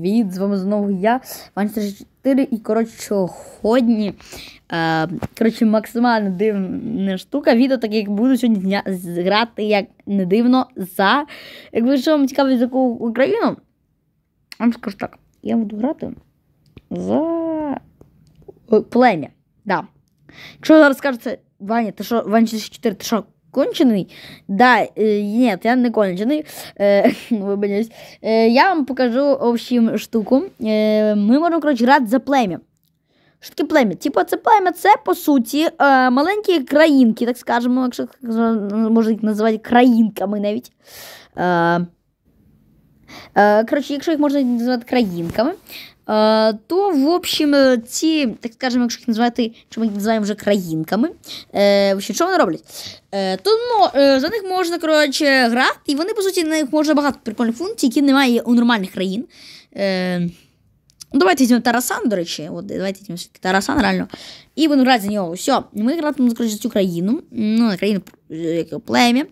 Привіт! З вами знову я, Ван 4 і коротше, сьогодні е, коротше, максимально дивна штука. Відео таке, як буду сьогодні дня грати, як не дивно, за. Якби що вам цікавить за яку Україну, вам скажу так, я буду грати за е, плем'я. Да. Якщо зараз скажете, Ваня, ти що, Ванчер 4, ти що? конченый. Да, э, нет, я не конченый. Э, Э, я вам покажу, в штуку. Е, э, ми можемо, коротше, грати за плем'я. Що таке плем'я? Типу, це плем'я, це по суті е, э, маленькі країнки, так скажемо, якщо ну, э, можна їх називати країнками навіть. Е, коротше, якщо їх можна називати країнками, е, то, в общем, е, ці, так скажемо, якщо їх називати, чи ми їх називаємо вже країнками, в що вони роблять? То ну, за них можна коротше, грати, і вони, по суті, на них можна багато прикольних функцій, які немає у нормальних країн. Ну, давайте візьмемо Тарасан, до речі, От, давайте візьмемо Тарасан, реально. І будемо грати за нього. Все, ми гратимемо за цю країну, ну, країну, як плем'я.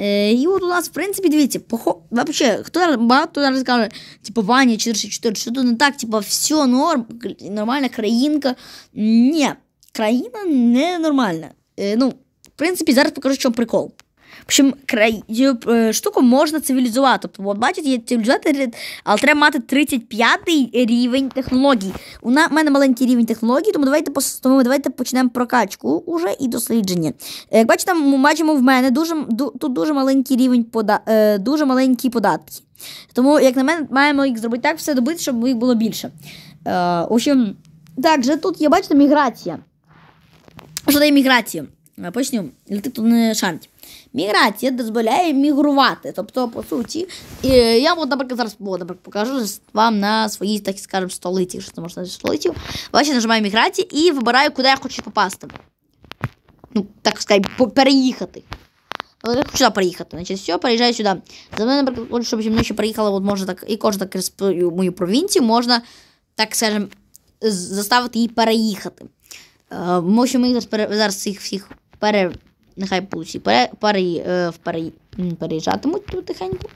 Е, і от у нас, в принципі, дивіться, похо... Вообще, хто багато зараз каже, типу, Ваня 44, що тут не так, типу, все норм, нормальна країнка. Ні, країна не нормальна. Е, ну, в принципі, зараз покажу, що прикол. В общем, е, е, штуку можна цивілізувати. Тобто, от бачите, є цивілізувати, але треба мати 35 рівень технологій. У мене маленький рівень технологій, тому давайте тому давайте почнемо прокачку уже і дослідження. Е, як бачите, ми бачимо в мене дуже тут дуже маленький рівень пода... дуже маленькі податки. Тому, як на мене, маємо їх зробити так, все добити, щоб їх було більше. В общем, так же тут є бачите міграція. Що дає міграція? Е, почнемо. шант. Міграція дозволяє мігрувати. Тобто, по суті, е, я от, наприклад, зараз наприклад, покажу вам на своїй, так скажемо, столиці, що це можна столиці. Бачите, нажимаю міграцію і вибираю, куди я хочу попасти. Ну, так сказати, переїхати. Але я хочу сюди переїхати. Значить, все, переїжджаю сюди. За мене, наприклад, хочу, щоб зі мною ще приїхала, от можна так, і кожна через мою провінцію можна, так скажемо, заставити її переїхати. Може, ми зараз, зараз всіх всіх пере... нехай усі пере... Пере... Пере... переїжджатимуть тут тихенько.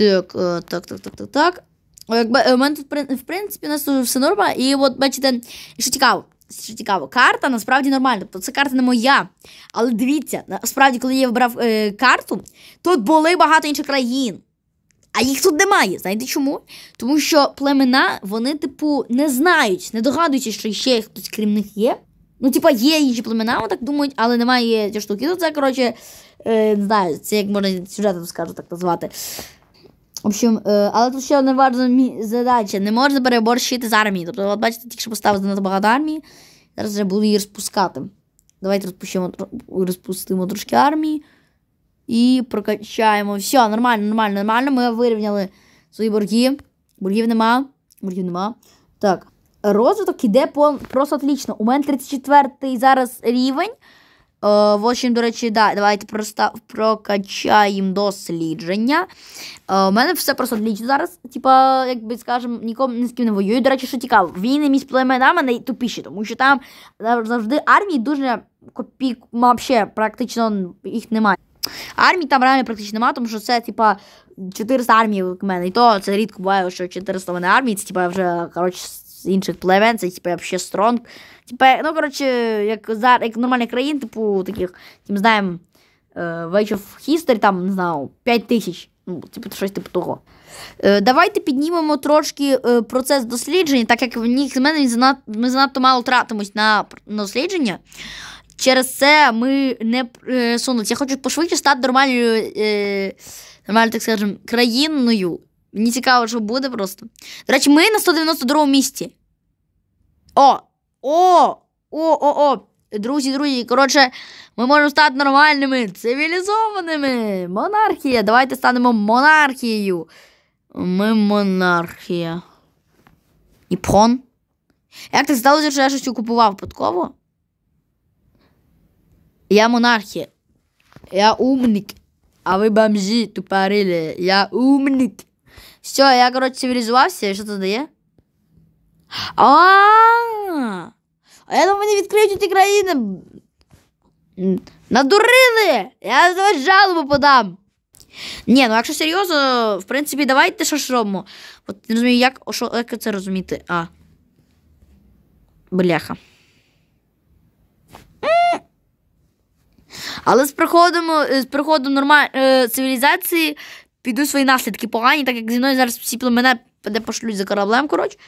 Е, так, так, так, так, так, так. Якби у е, мене тут, в принципі, у нас тут все норма. І от бачите, що цікаво, що цікаво, карта насправді нормальна. Тобто це карта не моя. Але дивіться, насправді, коли я вибрав е, карту, тут були багато інших країн. А їх тут немає. Знаєте чому? Тому що племена, вони, типу, не знають, не догадуються, що ще хтось крім них є. Ну, типа, є інші племена, вони так думають, але немає цієї штуки. Ну, це, коротше, е, не знаю, це як можна сюжетом скажу так назвати. В общем, е, але тут ще не важлива задача. Не можна переборщити з армії. Тобто, от бачите, тільки що поставили занадто багато армії. Зараз вже буду її розпускати. Давайте розпущимо, розпустимо трошки армії. І прокачаємо. Все, нормально, нормально, нормально. Ми вирівняли свої борги. Боргів нема. Боргів нема. Так розвиток іде по просто отлічно. У мене 34-й зараз рівень. О, е, в общем, до речі, да, давайте просто прокачаємо дослідження. О, е, у мене все просто отлічно зараз. Типа, як би скажемо, нікому ні з ким не воюю. До речі, що цікаво, війни між племенами найтупіші, тому що там завжди армії дуже копійк, вообще практично їх немає. Армій там реально практично немає, тому що це, типа, 400 армій в мене. І то це рідко буває, що 400 в мене армії, це типа вже коротше з інших племен, це типу, взагалі стронг. Типу, ну, коротше, як зараз, як нормальних країн, типу, таких, тим типу, знаємо, Wage е, of History, там, не знаю, 5 тисяч. Ну, типу, щось типу того. Е, давайте піднімемо трошки е, процес дослідження, так як в них з мене ми занадто мало тратимось на, дослідження. Через це ми не е, сунуть. Я хочу пошвидше стати нормальною, е, так скажемо, країною. Мені цікаво, що буде просто. До речі, ми на 192 місці. О! О! О-о-о! Друзі, друзі, коротше, ми можемо стати нормальними, цивілізованими. Монархія. Давайте станемо монархією. Ми монархія. Ніпхон? Як так сталося, що я щось купував подково? Я монархія. Я умник. А ви бомжі тупорили. Я умник. Все, я, короче, цивілізувався, что тут це дає? А, а я думаю, вони відкриють ті країни. Надурили! Я за жалобу подам. Не, ну якщо серйозно, в принципі, давайте що ж робимо. От не розумію, як о, що, як це розуміти. А. Бляха. Але з приходом з приходом нормаль... Е, цивілізації піду свої наслідки погані, так як зі мною зараз всі племена де пошлють за кораблем, коротше.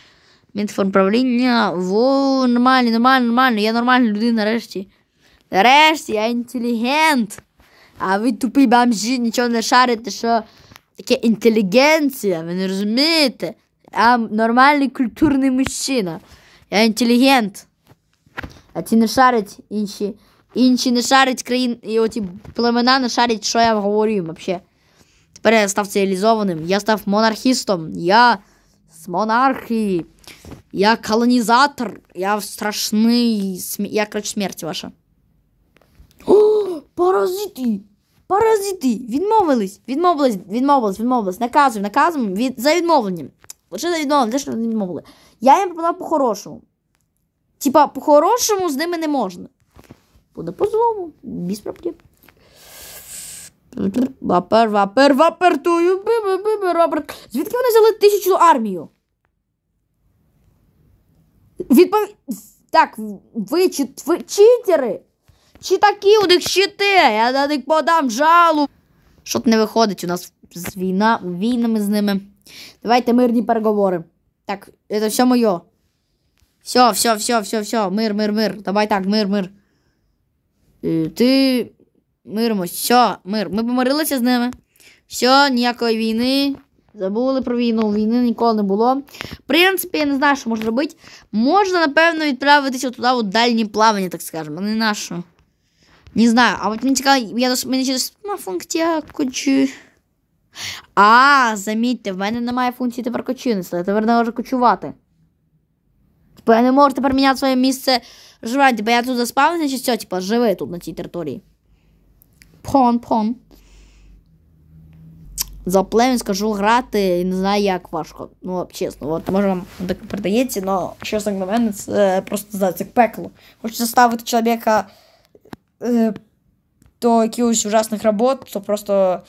Мінформправління. Воу, нормально, нормально, нормально. Я нормальна людина нарешті. Нарешті, я інтелігент. А ви тупі бомжі, нічого не шарите, що таке інтелігенція, ви не розумієте? Я нормальний культурний мужчина. Я інтелігент. А ці не шарять інші. Інші не шарять країн і оті племена не шарять, що я говорю взагалі. Тепер я став цивілізованим. Я став монархістом. Я з монархії. Я колонізатор. Я страшний. Я коротше, смерть ваша. О, Паразити! Паразити! Відмовились! Відмовились, відмовились, відмовились. Наказуємо, наказуємо від... за відмовленням. Лише за відмовлення, що відмовили. Я їм пропонував по-хорошому. Типа, по-хорошому з ними не можна. Буде по злому, без проблем. Вапер, вапер, вапертую. Бибе, бибе, Роберт. Звідки вони взяли тисячну армію? Відповідь. Так, ви чи ви читери? Чи такі у них щити? Я на них подам жалу. Що то не виходить у нас з війна, війнами з ними. Давайте мирні переговори. Так, це все моє. Все, все, все, все, все. Мир, мир, мир. Давай так, мир, мир. Е, ти. Миримось. Все, мир. Ми помирилися з ними. Все, ніякої війни. Забули про війну, війни ніколи не було. В принципі, я не знаю, що можна робити. Можна, напевно, відправитися туди у дальні плавання, так скажемо, не на що. Не знаю, а от мені цікаво, я дос... мені через на функція кочі. А, замітьте, в мене немає функції тепер кочівництва, я тепер не можу кочувати. Типу я не можу тепер міняти своє місце живати, типу, бо я тут заспавнився чи все, типу, живи тут на цій території. Пон, пон. За плем'я скажу грати і не знаю, як важко. Ну, чесно, от може вам так продається, але чесно на мене, це просто здається це пекло. Хочеться ставити чоловіка е, до якихось ужасних робот, то просто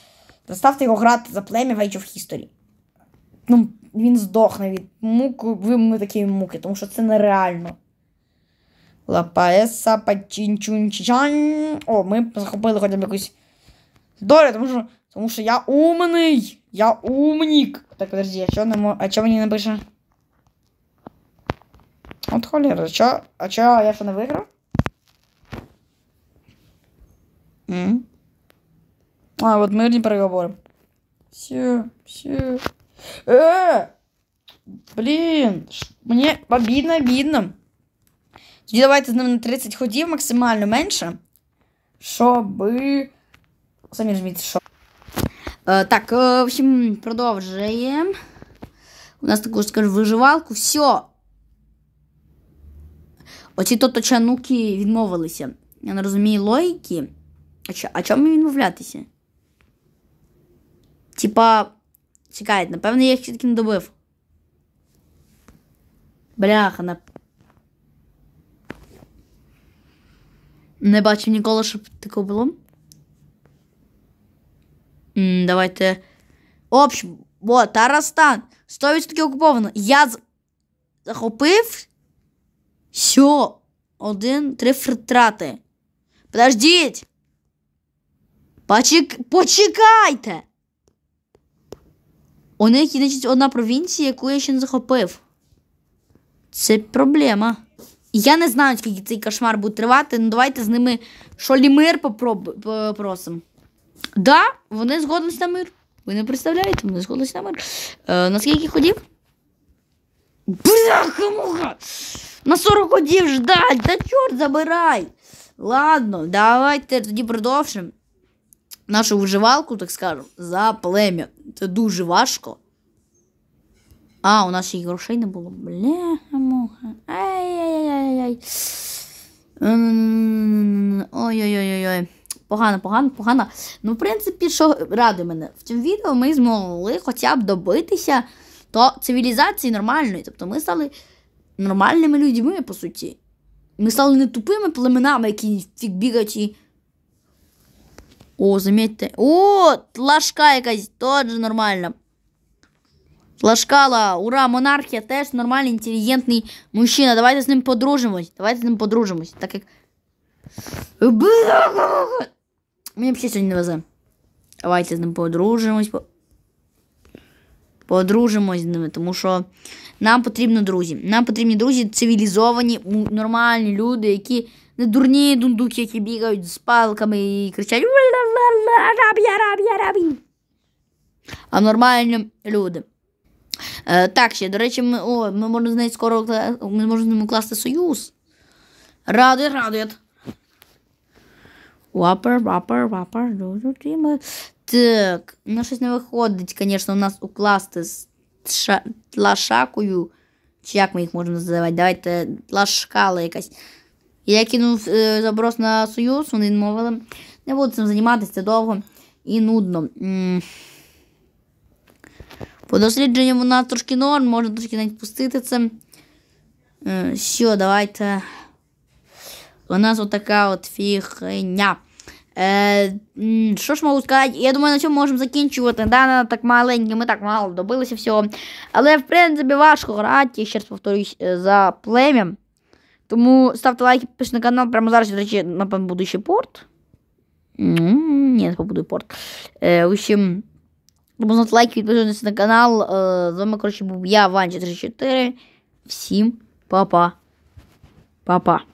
заставте його грати за плем'я в Age of History. Ну, він здохне від мук, ви ми такі муки, тому що це нереально. Лапаеса Пачінчунчан. О, мы захопили хоча б якусь. Добре, потому что, потому что я умный, Я умник. Так, подожди, а что не а чого мені не пише? От холера, що? А що я что не выиграл? А, вот мы одни переговоры. Все, все. Э! Блин, мне обидно, обидно. Тоді давайте з ним на 30 ходів максимально менше. Щоб. Самі розумієте, що. Е, так, е, в общем, продовжуємо. У нас таку, скажу виживалку. Все. Оці то точануки відмовилися. Я не розумію логіки. А, чо, а чому відмовлятися? Типа. Чекайте, напевно, я їх все таки не добив. Бляха, Не бачив ніколи, щоб таке було. М, Давайте. Общем, о, Тарастан. 100% окуповано. Я з- захопив. Все. Один, три втрати. Подождіть. Почек... Почекайте. У них є значить, одна провінція, яку я ще не захопив. Це проблема я не знаю, скільки цей кошмар буде тривати. Ну давайте з ними шолімир попросимо. Да, вони згодились на мир. Ви не представляєте, вони згодились на мир. Е, на скільки ходів? Бляха, муха! На 40 ходів ждать! Та чорт забирай! Ладно, давайте тоді продовжимо нашу виживалку, так скажемо, за плем'я. Це дуже важко. А, у нас ще й грошей не було. Бляха. Ай-яй-яй. Ой-ой-ой-ой. Погано, погано, погано. Ну, в принципі, що радує мене, в цьому відео ми змогли хоча б добитися до цивілізації нормальної. Тобто ми стали нормальними людьми, по суті. Ми стали не тупими племенами, які фік бігають і. О, замітьте. О, лашка якась, теж нормальна. Лашкала, ура, монархія, теж нормальний, інтелігентний мужчина. Давайте з ним подружимось. Давайте з ним подружимось. Так як. Мені взагалі сьогодні не везе. Давайте з ним подружимось. Подружимось з ними, тому що нам потрібно друзі. Нам потрібні друзі, цивілізовані, нормальні люди, які не дурні дундуки, які бігають з палками і кричать: А нормальні люди. Е, так, ще, до речі, ми о, ми можемо з нею скоро ми можемо з ними класти союз. Радує, радує. Вапер, вапер, вапер. Так, ну щось не виходить, звісно, у нас укласти з ша... лашакою. Чи як ми їх можемо називати? Давайте лашкала якась. Я кинув е, заброс на союз, вони відмовили. Не буду цим займатися довго і нудно. М -м по дослідженням вона трошки норм, можна трошки навіть пустити це. Е, що, давайте. У нас отака от фігня. Е, Що ж можу сказати? Я думаю, на цьому можемо закінчувати. Да, так маленькі, ми так мало добилися всього. Але, в принципі, важко грати, я ще раз повторюсь, е, за плем'ям. Тому ставте лайки, підписуйтесь на канал. Прямо зараз, до речі, напевно, буду ще порт. Ні, не побуду порт. Е, в общем. Тому знати лайки, підписуйтесь на канал. Е, з вами, коротше, був я, Ванчі 34. Всім па-па. Па-па.